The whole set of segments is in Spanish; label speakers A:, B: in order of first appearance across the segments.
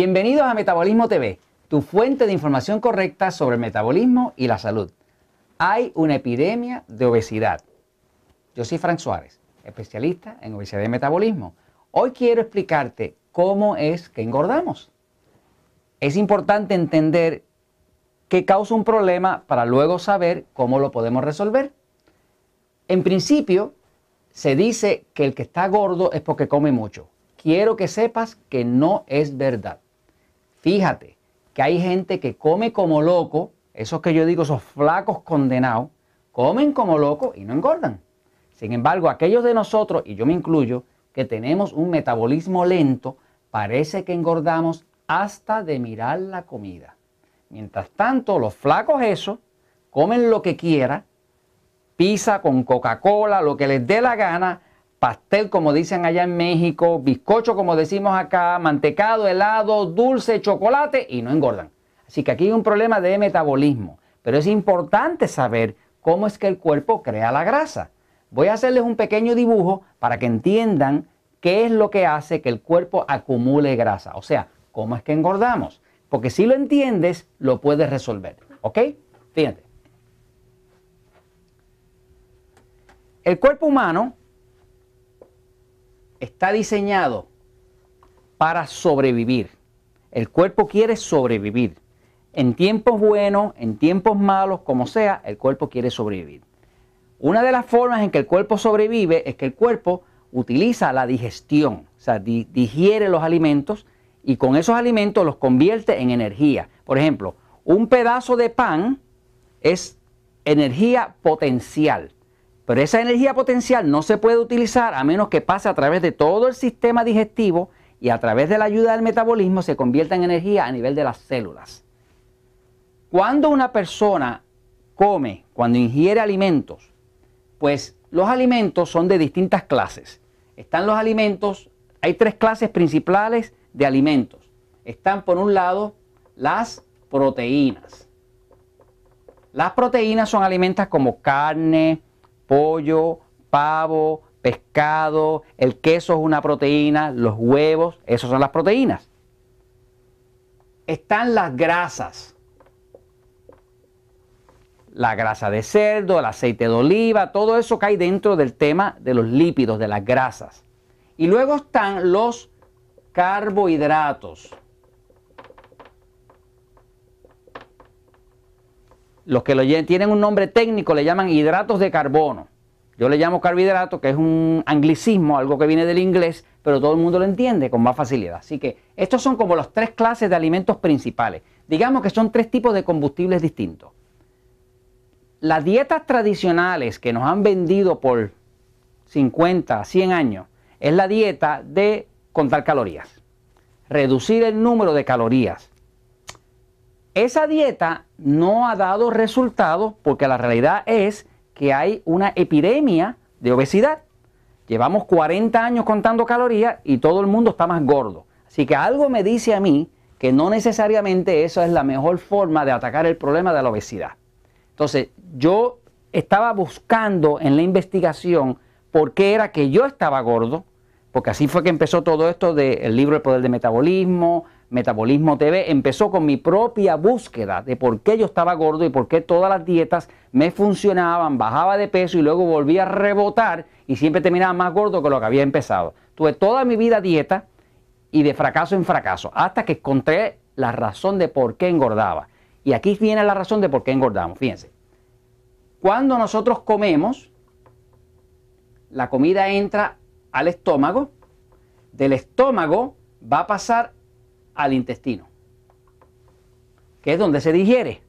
A: Bienvenidos a Metabolismo TV, tu fuente de información correcta sobre el metabolismo y la salud. Hay una epidemia de obesidad. Yo soy Frank Suárez, especialista en obesidad y metabolismo. Hoy quiero explicarte cómo es que engordamos. Es importante entender qué causa un problema para luego saber cómo lo podemos resolver. En principio, se dice que el que está gordo es porque come mucho. Quiero que sepas que no es verdad. Fíjate que hay gente que come como loco, esos que yo digo, esos flacos condenados, comen como loco y no engordan. Sin embargo, aquellos de nosotros, y yo me incluyo, que tenemos un metabolismo lento, parece que engordamos hasta de mirar la comida. Mientras tanto, los flacos esos comen lo que quiera, pizza con Coca-Cola, lo que les dé la gana, pastel como dicen allá en México, bizcocho como decimos acá, mantecado, helado, dulce, chocolate y no engordan. Así que aquí hay un problema de metabolismo, pero es importante saber cómo es que el cuerpo crea la grasa. Voy a hacerles un pequeño dibujo para que entiendan qué es lo que hace que el cuerpo acumule grasa, o sea, cómo es que engordamos. Porque si lo entiendes, lo puedes resolver. ¿Ok? Fíjate. El cuerpo humano está diseñado para sobrevivir. El cuerpo quiere sobrevivir. En tiempos buenos, en tiempos malos, como sea, el cuerpo quiere sobrevivir. Una de las formas en que el cuerpo sobrevive es que el cuerpo utiliza la digestión, o sea, digiere los alimentos y con esos alimentos los convierte en energía. Por ejemplo, un pedazo de pan es energía potencial. Pero esa energía potencial no se puede utilizar a menos que pase a través de todo el sistema digestivo y a través de la ayuda del metabolismo se convierta en energía a nivel de las células. Cuando una persona come, cuando ingiere alimentos, pues los alimentos son de distintas clases. Están los alimentos, hay tres clases principales de alimentos. Están por un lado las proteínas. Las proteínas son alimentos como carne, pollo, pavo, pescado, el queso es una proteína, los huevos, esas son las proteínas. Están las grasas. La grasa de cerdo, el aceite de oliva, todo eso cae dentro del tema de los lípidos, de las grasas. Y luego están los carbohidratos. Los que lo tienen un nombre técnico le llaman hidratos de carbono. Yo le llamo carbohidrato, que es un anglicismo, algo que viene del inglés, pero todo el mundo lo entiende con más facilidad. Así que estos son como las tres clases de alimentos principales. Digamos que son tres tipos de combustibles distintos. Las dietas tradicionales que nos han vendido por 50, 100 años, es la dieta de contar calorías, reducir el número de calorías. Esa dieta no ha dado resultados porque la realidad es que hay una epidemia de obesidad. Llevamos 40 años contando calorías y todo el mundo está más gordo. Así que algo me dice a mí que no necesariamente eso es la mejor forma de atacar el problema de la obesidad. Entonces, yo estaba buscando en la investigación por qué era que yo estaba gordo, porque así fue que empezó todo esto del libro El Poder del Metabolismo, Metabolismo TV empezó con mi propia búsqueda de por qué yo estaba gordo y por qué todas las dietas me funcionaban, bajaba de peso y luego volvía a rebotar y siempre terminaba más gordo que lo que había empezado. Tuve toda mi vida dieta y de fracaso en fracaso hasta que encontré la razón de por qué engordaba. Y aquí viene la razón de por qué engordamos. Fíjense, cuando nosotros comemos, la comida entra al estómago, del estómago va a pasar al intestino, que es donde se digiere.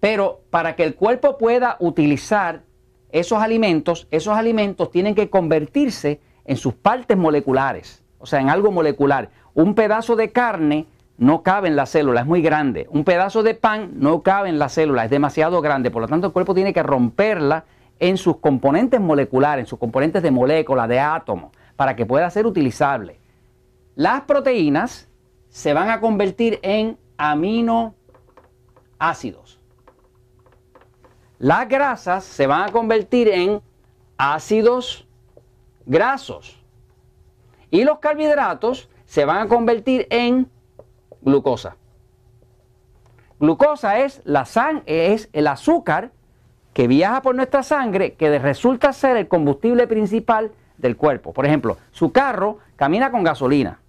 A: Pero para que el cuerpo pueda utilizar esos alimentos, esos alimentos tienen que convertirse en sus partes moleculares, o sea, en algo molecular. Un pedazo de carne no cabe en la célula, es muy grande. Un pedazo de pan no cabe en la célula, es demasiado grande. Por lo tanto, el cuerpo tiene que romperla en sus componentes moleculares, en sus componentes de molécula, de átomo, para que pueda ser utilizable. Las proteínas se van a convertir en aminoácidos. Las grasas se van a convertir en ácidos grasos. Y los carbohidratos se van a convertir en glucosa. Glucosa es, la es el azúcar que viaja por nuestra sangre que resulta ser el combustible principal del cuerpo. Por ejemplo, su carro camina con gasolina.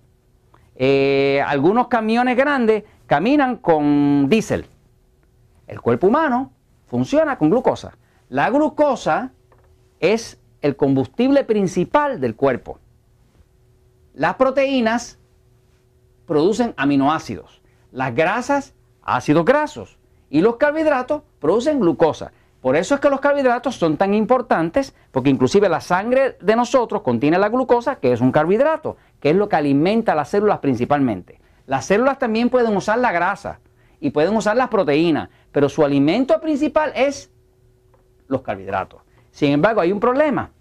A: Eh, algunos camiones grandes caminan con diésel. El cuerpo humano funciona con glucosa. La glucosa es el combustible principal del cuerpo. Las proteínas producen aminoácidos, las grasas ácidos grasos y los carbohidratos producen glucosa. Por eso es que los carbohidratos son tan importantes, porque inclusive la sangre de nosotros contiene la glucosa, que es un carbohidrato, que es lo que alimenta las células principalmente. Las células también pueden usar la grasa y pueden usar las proteínas, pero su alimento principal es los carbohidratos. Sin embargo, hay un problema,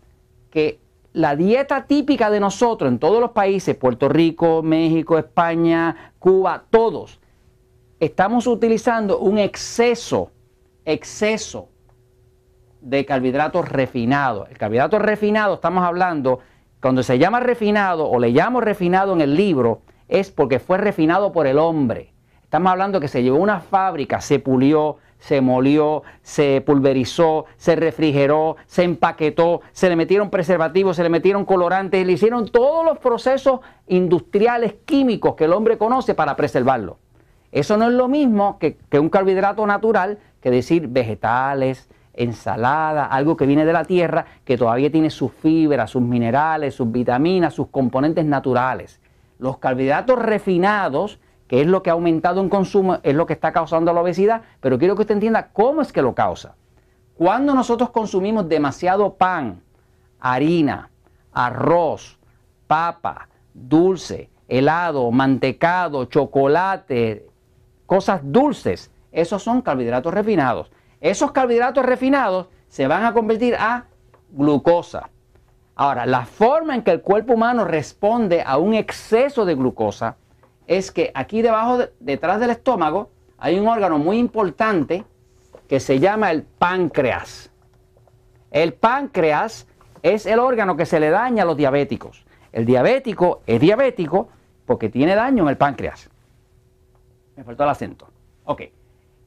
A: que la dieta típica de nosotros en todos los países, Puerto Rico, México, España, Cuba, todos, estamos utilizando un exceso, exceso de carbohidratos refinados. El carbohidrato refinado, estamos hablando, cuando se llama refinado o le llamo refinado en el libro, es porque fue refinado por el hombre. Estamos hablando que se llevó a una fábrica, se pulió, se molió, se pulverizó, se refrigeró, se empaquetó, se le metieron preservativos, se le metieron colorantes, le hicieron todos los procesos industriales, químicos que el hombre conoce para preservarlo. Eso no es lo mismo que, que un carbohidrato natural, que decir vegetales, ensalada, algo que viene de la tierra, que todavía tiene sus fibras, sus minerales, sus vitaminas, sus componentes naturales. Los carbohidratos refinados, que es lo que ha aumentado en consumo, es lo que está causando la obesidad, pero quiero que usted entienda cómo es que lo causa. Cuando nosotros consumimos demasiado pan, harina, arroz, papa, dulce, helado, mantecado, chocolate, cosas dulces, esos son carbohidratos refinados. Esos carbohidratos refinados se van a convertir a glucosa. Ahora, la forma en que el cuerpo humano responde a un exceso de glucosa es que aquí debajo, detrás del estómago, hay un órgano muy importante que se llama el páncreas. El páncreas es el órgano que se le daña a los diabéticos. El diabético es diabético porque tiene daño en el páncreas. Me faltó el acento. Ok.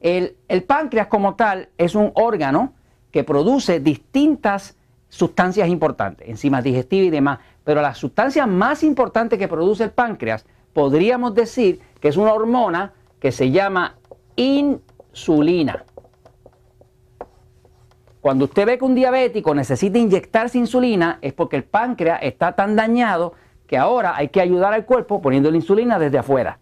A: El, páncreas como tal es un órgano que produce distintas sustancias importantes, enzimas digestivas y demás, pero la sustancia más importante que produce el páncreas podríamos decir que es una hormona que se llama insulina. Cuando usted ve que un diabético necesita inyectarse insulina es porque el páncreas está tan dañado que ahora hay que ayudar al cuerpo poniendo la insulina desde afuera.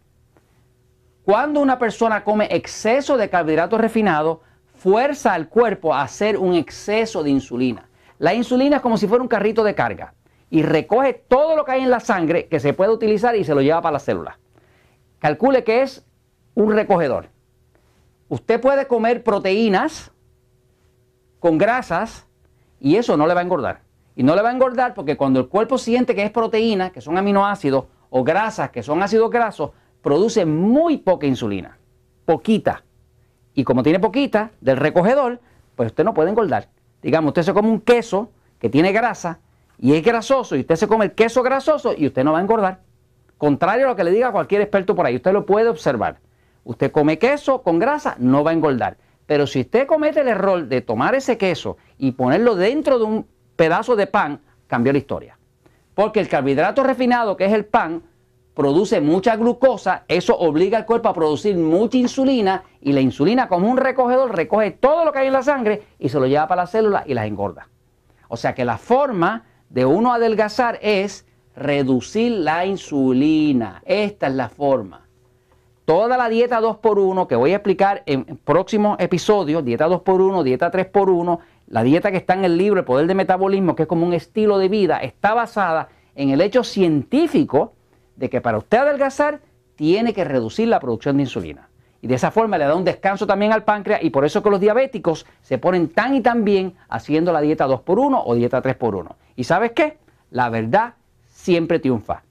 A: Cuando una persona come exceso de carbohidratos refinados, fuerza al cuerpo a hacer un exceso de insulina. La insulina es como si fuera un carrito de carga y recoge todo lo que hay en la sangre que se puede utilizar y se lo lleva para las células. Calcule que es un recogedor. Usted puede comer proteínas con grasas y eso no le va a engordar. Y no le va a engordar porque cuando el cuerpo siente que es proteína, que son aminoácidos, o grasas, que son ácidos grasos, produce muy poca insulina, poquita. Y como tiene poquita del recogedor, pues usted no puede engordar. Digamos, usted se come un queso que tiene grasa y es grasoso y usted se come el queso grasoso y usted no va a engordar. Contrario a lo que le diga cualquier experto por ahí, usted lo puede observar. Usted come queso con grasa, no va a engordar. Pero si usted comete el error de tomar ese queso y ponerlo dentro de un pedazo de pan, cambió la historia. Porque el carbohidrato refinado, que es el pan, produce mucha glucosa, eso obliga al cuerpo a producir mucha insulina y la insulina como un recogedor recoge todo lo que hay en la sangre y se lo lleva para las células y las engorda. O sea que la forma de uno adelgazar es reducir la insulina. Esta es la forma. Toda la dieta 2x1 que voy a explicar en próximos episodios, dieta 2x1, dieta 3x1, la dieta que está en el libro El Poder del Metabolismo, que es como un estilo de vida, está basada en el hecho científico de que para usted adelgazar tiene que reducir la producción de insulina. Y de esa forma le da un descanso también al páncreas y por eso que los diabéticos se ponen tan y tan bien haciendo la dieta 2x1 o dieta 3x1. ¿Y sabes qué? La verdad siempre triunfa.